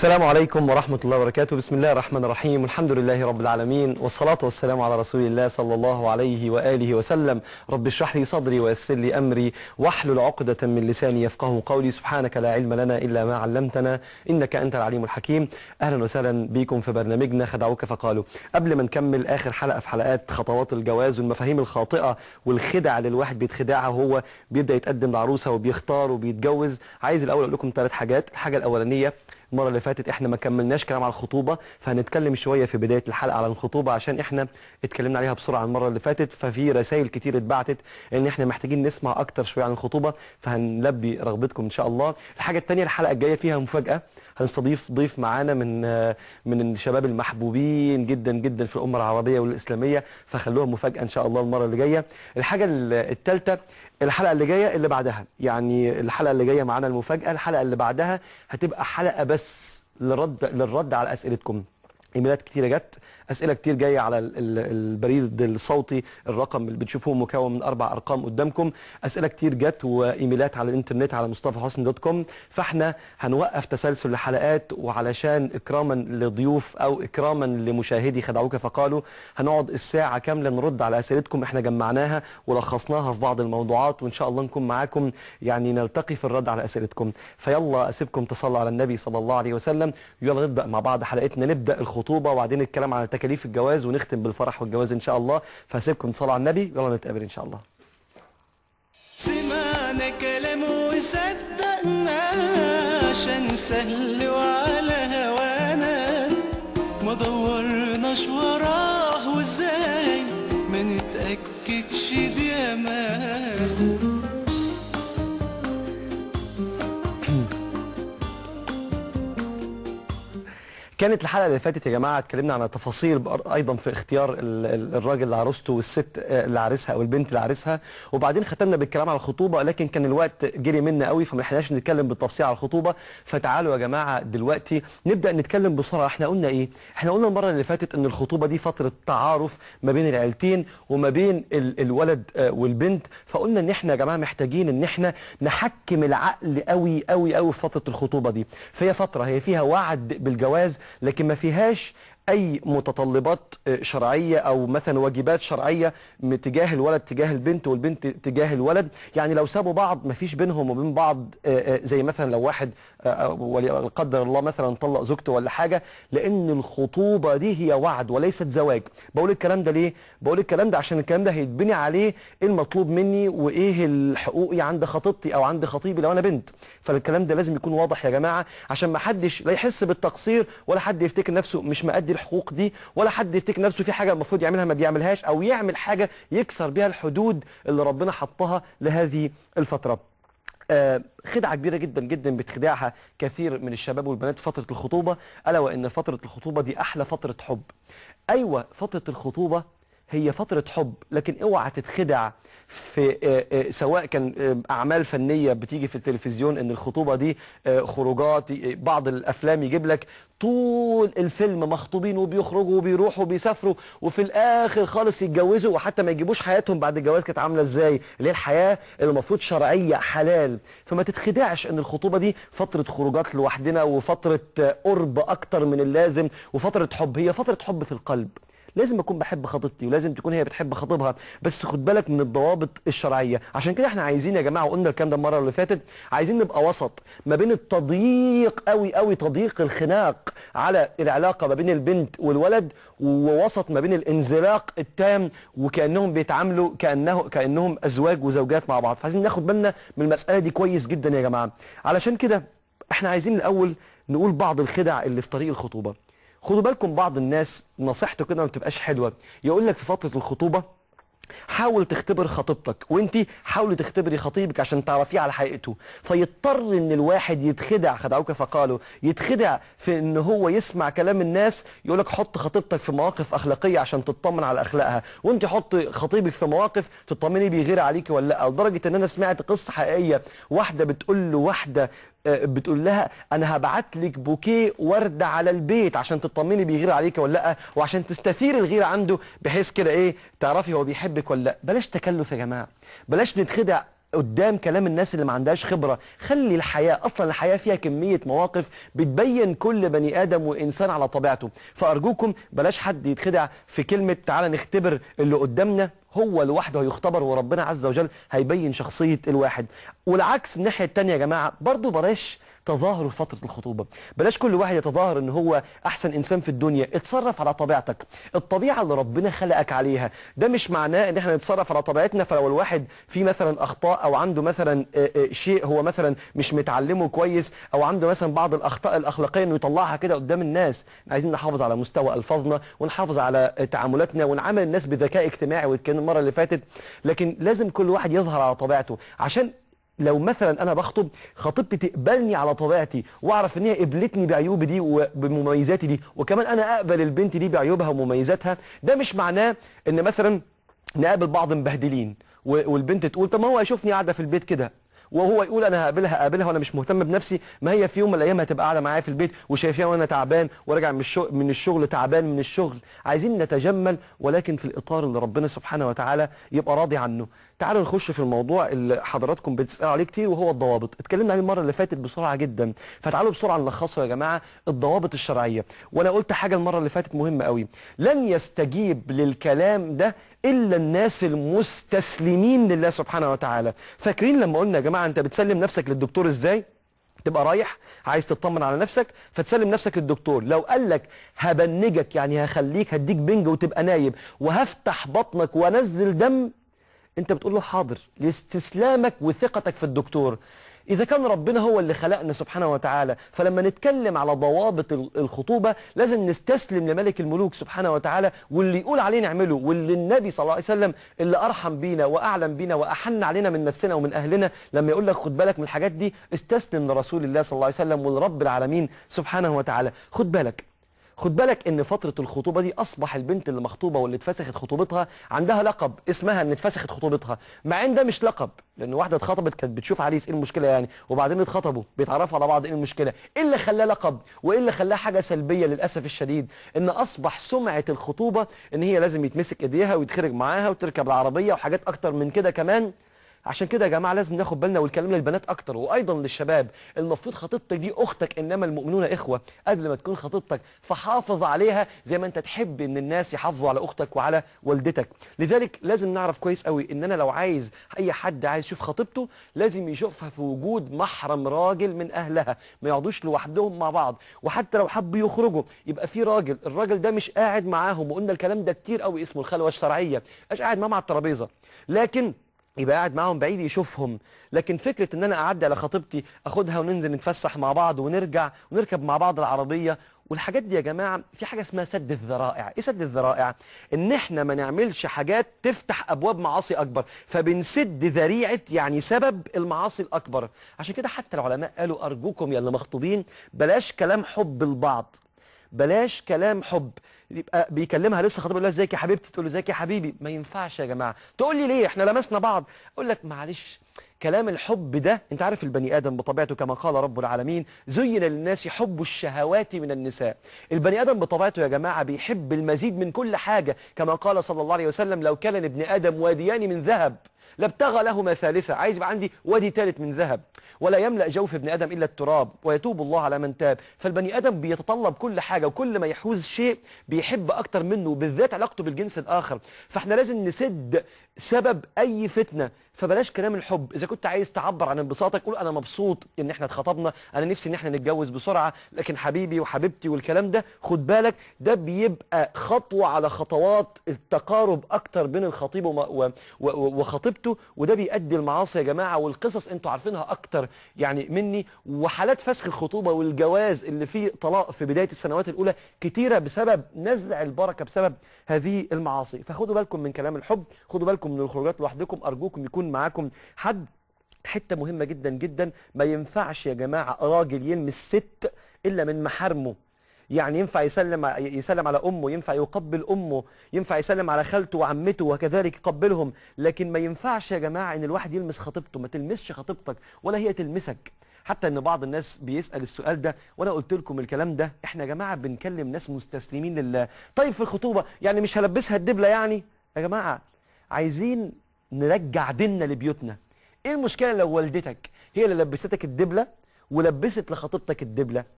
السلام عليكم ورحمة الله وبركاته بسم الله الرحمن الرحيم والحمد لله رب العالمين والصلاة والسلام على رسول الله صلى الله عليه وآله وسلم رب اشرح لي صدري ويسر لي أمري واحلل عقدة من لساني يفقه قولي سبحانك لا علم لنا إلا ما علمتنا إنك أنت العليم الحكيم أهلا وسهلا بكم في برنامجنا خدعوك فقالوا قبل ما نكمل آخر حلقة في حلقات خطوات الجواز والمفاهيم الخاطئة والخدع اللي الواحد بيتخدعها وهو بيبدأ يتقدم لعروسة وبيختار وبيتجوز عايز الأول أقول لكم ثلاث حاجات الحاجة الأولانية المره اللي فاتت احنا ما كملناش كلام على الخطوبه فهنتكلم شويه في بدايه الحلقه على الخطوبه عشان احنا اتكلمنا عليها بسرعه المره اللي فاتت ففي رسائل كتير اتبعتت ان احنا محتاجين نسمع اكتر شويه عن الخطوبه فهنلبي رغبتكم ان شاء الله الحاجه الثانيه الحلقه الجايه فيها مفاجاه هنستضيف ضيف معانا من من الشباب المحبوبين جدا جدا في الامه العربيه والاسلاميه فخلوها مفاجاه ان شاء الله المره اللي جايه الحاجه الثالثه الحلقه اللي جايه اللي بعدها يعني الحلقه اللي جايه معانا المفاجاه الحلقه اللي بعدها هتبقى حلقه بس للرد للرد على اسئلتكم ايميلات كتيره جت اسئله كتير جايه على البريد الصوتي الرقم اللي بتشوفوه مكون من اربع ارقام قدامكم اسئله كتير جت وايميلات على الانترنت على مصطفى حسن دوت كوم فاحنا هنوقف تسلسل الحلقات وعلشان اكراما لضيوف او اكراما لمشاهدي خدعوك فقالوا هنقعد الساعه كامله نرد على اسئلتكم احنا جمعناها ولخصناها في بعض الموضوعات وان شاء الله نكون معاكم يعني نلتقي في الرد على اسئلتكم فيلا اسيبكم تصلوا على النبي صلى الله عليه وسلم يلا نبدا مع بعض حلقتنا نبدا الخ الخطوبه وبعدين الكلام على تكاليف الجواز ونختم بالفرح والجواز ان شاء الله فسيبكم تصلوا على النبي يلا نتقابل ان شاء الله سمعنا كلام وصدقنا عشان سهل وعلى هوانا ما دورناش وراه وازاي ما نتاكدش دي امانه كانت الحلقه اللي فاتت يا جماعه اتكلمنا عن تفاصيل ايضا في اختيار الراجل آه، اللي عروسته والست اللي عارسها او البنت اللي عارسها وبعدين ختمنا بالكلام على الخطوبه لكن كان الوقت جري منا قوي فما لحقناش نتكلم بالتفصيل على الخطوبه فتعالوا يا جماعه دلوقتي نبدا نتكلم بسرعة احنا قلنا ايه احنا قلنا المره اللي فاتت ان الخطوبه دي فتره تعارف ما بين العيلتين وما بين الولد آه، والبنت فقلنا ان احنا يا جماعه محتاجين ان احنا نحكم العقل قوي قوي قوي في فتره الخطوبه دي فهي فتره هي فيها وعد بالجواز لكن ما فيهاش اي متطلبات آه، شرعيه او مثلا واجبات شرعيه تجاه الولد تجاه البنت والبنت تجاه الولد يعني لو سابوا بعض ما فيش بينهم وبين بعض آه، آه، زي مثلا لو واحد ولقدر الله مثلا طلق زوجته ولا حاجة لأن الخطوبة دي هي وعد وليست زواج بقول الكلام ده ليه؟ بقول الكلام ده عشان الكلام ده هيتبني عليه ايه المطلوب مني وايه الحقوقي عند خطيبتي او عند خطيبي لو انا بنت فالكلام ده لازم يكون واضح يا جماعة عشان ما حدش لا يحس بالتقصير ولا حد يفتكر نفسه مش مأدي الحقوق دي ولا حد يفتكر نفسه في حاجة المفروض يعملها ما بيعملهاش او يعمل حاجة يكسر بيها الحدود اللي ربنا حطها لهذه الفترة آه، خدعه كبيره جدا جدا بتخدعها كثير من الشباب والبنات في فتره الخطوبه الا وان فتره الخطوبه دي احلى فتره حب ايوه فتره الخطوبه هي فترة حب لكن اوعى تتخدع في آه، آه، سواء كان آه، اعمال فنيه بتيجي في التلفزيون ان الخطوبه دي خروجات بعض الافلام يجيب لك طول الفيلم مخطوبين وبيخرجوا وبيروحوا وبيسافروا وفي الاخر خالص يتجوزوا وحتى ما يجيبوش حياتهم بعد الجواز كانت عامله ازاي اللي هي الحياه المفروض شرعيه حلال فما تتخدعش ان الخطوبه دي فتره خروجات لوحدنا وفتره قرب اكتر من اللازم وفتره حب هي فتره حب في القلب لازم اكون بحب خطيبتي ولازم تكون هي بتحب خطيبها بس خد بالك من الضوابط الشرعيه عشان كده احنا عايزين يا جماعه وقلنا الكلام ده المره اللي فاتت عايزين نبقى وسط ما بين التضييق قوي قوي تضييق الخناق على العلاقه ما بين البنت والولد ووسط ما بين الانزلاق التام وكانهم بيتعاملوا كانه كانهم ازواج وزوجات مع بعض فعايزين ناخد بالنا من المساله دي كويس جدا يا جماعه علشان كده احنا عايزين الاول نقول بعض الخدع اللي في طريق الخطوبه خدوا بالكم بعض الناس نصيحته كده ما بتبقاش حلوه يقول لك في فتره الخطوبه حاول تختبر خطيبتك وانت حاولي تختبري خطيبك عشان تعرفيه على حقيقته فيضطر ان الواحد يتخدع خدعوك فقالوا يتخدع في ان هو يسمع كلام الناس يقولك حط خطيبتك في مواقف اخلاقيه عشان تطمن على اخلاقها وانت حط خطيبك في مواقف تطمني بيغير عليك ولا لا لدرجه ان انا سمعت قصه حقيقيه واحده بتقول له واحده آه، بتقول لها انا هبعت لك بوكيه ورده على البيت عشان تطمني بيغير عليك ولا لا وعشان تستثير الغيره عنده بحيث كده ايه تعرفي هو بيحبك ولا لا بلاش تكلف يا جماعه بلاش نتخدع قدام كلام الناس اللي ما عندهاش خبرة خلي الحياة أصلا الحياة فيها كمية مواقف بتبين كل بني آدم وإنسان على طبيعته فأرجوكم بلاش حد يتخدع في كلمة تعالى نختبر اللي قدامنا هو لوحده هيختبر وربنا عز وجل هيبين شخصية الواحد والعكس الناحية التانية يا جماعة برضو بلاش تظاهر في فتره الخطوبه بلاش كل واحد يتظاهر ان هو احسن انسان في الدنيا اتصرف على طبيعتك الطبيعه اللي ربنا خلقك عليها ده مش معناه ان احنا نتصرف على طبيعتنا فلو الواحد فيه مثلا اخطاء او عنده مثلا شيء هو مثلا مش متعلمه كويس او عنده مثلا بعض الاخطاء الاخلاقيه انه يطلعها كده قدام الناس عايزين نحافظ على مستوى الفاظنا ونحافظ على تعاملاتنا ونعامل الناس بذكاء اجتماعي وكان المره اللي فاتت لكن لازم كل واحد يظهر على طبيعته عشان لو مثلا انا بخطب خطيبتي تقبلني على طبيعتي واعرف ان هي قبلتني بعيوبي دي وبمميزاتي دي وكمان انا اقبل البنت دي بعيوبها ومميزاتها ده مش معناه ان مثلا نقابل بعض مبهدلين والبنت تقول طب ما هو هيشوفني قاعده في البيت كده وهو يقول انا هقابلها هقابلها وانا مش مهتم بنفسي ما هي في يوم من الايام هتبقى قاعده معايا في البيت وشايفاها وانا تعبان وراجع من الشغل من الشغل تعبان من الشغل عايزين نتجمل ولكن في الاطار اللي ربنا سبحانه وتعالى يبقى راضي عنه تعالوا نخش في الموضوع اللي حضراتكم بتسالوا عليه كتير وهو الضوابط اتكلمنا عليه المره اللي فاتت بسرعه جدا فتعالوا بسرعه نلخصه يا جماعه الضوابط الشرعيه وانا قلت حاجه المره اللي فاتت مهمه قوي لن يستجيب للكلام ده الا الناس المستسلمين لله سبحانه وتعالى فاكرين لما قلنا يا جماعه انت بتسلم نفسك للدكتور ازاي تبقى رايح عايز تطمن على نفسك فتسلم نفسك للدكتور لو قال لك هبنجك يعني هخليك هديك بنج وتبقى نايم وهفتح بطنك وانزل دم انت بتقول له حاضر لاستسلامك وثقتك في الدكتور إذا كان ربنا هو اللي خلقنا سبحانه وتعالى فلما نتكلم على ضوابط الخطوبة لازم نستسلم لملك الملوك سبحانه وتعالى واللي يقول عليه نعمله واللي النبي صلى الله عليه وسلم اللي أرحم بينا وأعلم بينا وأحن علينا من نفسنا ومن أهلنا لما يقول لك خد بالك من الحاجات دي استسلم لرسول الله صلى الله عليه وسلم ولرب العالمين سبحانه وتعالى خد بالك خد بالك ان فتره الخطوبه دي اصبح البنت اللي مخطوبه واللي اتفسخت خطوبتها عندها لقب اسمها ان اتفسخت خطوبتها مع ان ده مش لقب لان واحده اتخطبت كانت بتشوف عريس ايه المشكله يعني وبعدين اتخطبوا بيتعرفوا على بعض ايه المشكله ايه اللي خلاه لقب وايه اللي خلاه حاجه سلبيه للاسف الشديد ان اصبح سمعه الخطوبه ان هي لازم يتمسك ايديها ويتخرج معاها وتركب العربيه وحاجات اكتر من كده كمان عشان كده يا جماعه لازم ناخد بالنا والكلام للبنات اكتر وايضا للشباب المفروض خطيبتك دي اختك انما المؤمنون اخوه قبل ما تكون خطيبتك فحافظ عليها زي ما انت تحب ان الناس يحافظوا على اختك وعلى والدتك لذلك لازم نعرف كويس قوي ان انا لو عايز اي حد عايز يشوف خطيبته لازم يشوفها في وجود محرم راجل من اهلها ما يقعدوش لوحدهم مع بعض وحتى لو حبوا يخرجوا يبقى في راجل الراجل ده مش قاعد معاهم وقلنا الكلام ده كتير قوي اسمه الخلوه الشرعيه مش قاعد معاهم على الترابيزه لكن يبقى قاعد معاهم بعيد يشوفهم لكن فكرة ان انا اعدي على خطيبتي اخدها وننزل نتفسح مع بعض ونرجع ونركب مع بعض العربية والحاجات دي يا جماعة في حاجة اسمها سد الذرائع ايه سد الذرائع ان احنا ما نعملش حاجات تفتح ابواب معاصي اكبر فبنسد ذريعة يعني سبب المعاصي الاكبر عشان كده حتى العلماء قالوا ارجوكم يا اللي مخطوبين بلاش كلام حب البعض بلاش كلام حب يبقى بيكلمها لسه خطيب يقول لها ازيك يا حبيبتي تقول له ازيك يا حبيبي ما ينفعش يا جماعه تقول لي ليه احنا لمسنا بعض اقول لك معلش كلام الحب ده انت عارف البني ادم بطبيعته كما قال رب العالمين زين للناس حب الشهوات من النساء البني ادم بطبيعته يا جماعه بيحب المزيد من كل حاجه كما قال صلى الله عليه وسلم لو كان لابن ادم واديان من ذهب لابتغى لهما ثالثة عايز يبقى عندي وادي ثالث من ذهب ولا يملأ جوف ابن آدم إلا التراب ويتوب الله على من تاب فالبني آدم بيتطلب كل حاجة وكل ما يحوز شيء بيحب أكتر منه بالذات علاقته بالجنس الآخر فاحنا لازم نسد سبب أي فتنة فبلاش كلام الحب إذا كنت عايز تعبر عن انبساطك قول أنا مبسوط إن احنا اتخطبنا أنا نفسي إن احنا نتجوز بسرعة لكن حبيبي وحبيبتي والكلام ده خد بالك ده بيبقى خطوة على خطوات التقارب أكتر بين الخطيب وخطيبته نتيجته وده بيؤدي المعاصي يا جماعه والقصص انتوا عارفينها اكتر يعني مني وحالات فسخ الخطوبه والجواز اللي فيه طلاق في بدايه السنوات الاولى كتيره بسبب نزع البركه بسبب هذه المعاصي فخدوا بالكم من كلام الحب خدوا بالكم من الخروجات لوحدكم ارجوكم يكون معاكم حد حته مهمه جدا جدا ما ينفعش يا جماعه راجل يلمس ست الا من محارمه يعني ينفع يسلم يسلم على امه ينفع يقبل امه ينفع يسلم على خالته وعمته وكذلك يقبلهم لكن ما ينفعش يا جماعه ان الواحد يلمس خطيبته ما تلمسش خطيبتك ولا هي تلمسك حتى ان بعض الناس بيسال السؤال ده وانا قلت لكم الكلام ده احنا يا جماعه بنكلم ناس مستسلمين لله طيب في الخطوبه يعني مش هلبسها الدبله يعني يا جماعه عايزين نرجع ديننا لبيوتنا ايه المشكله لو والدتك هي اللي لبستك الدبله ولبست لخطيبتك الدبله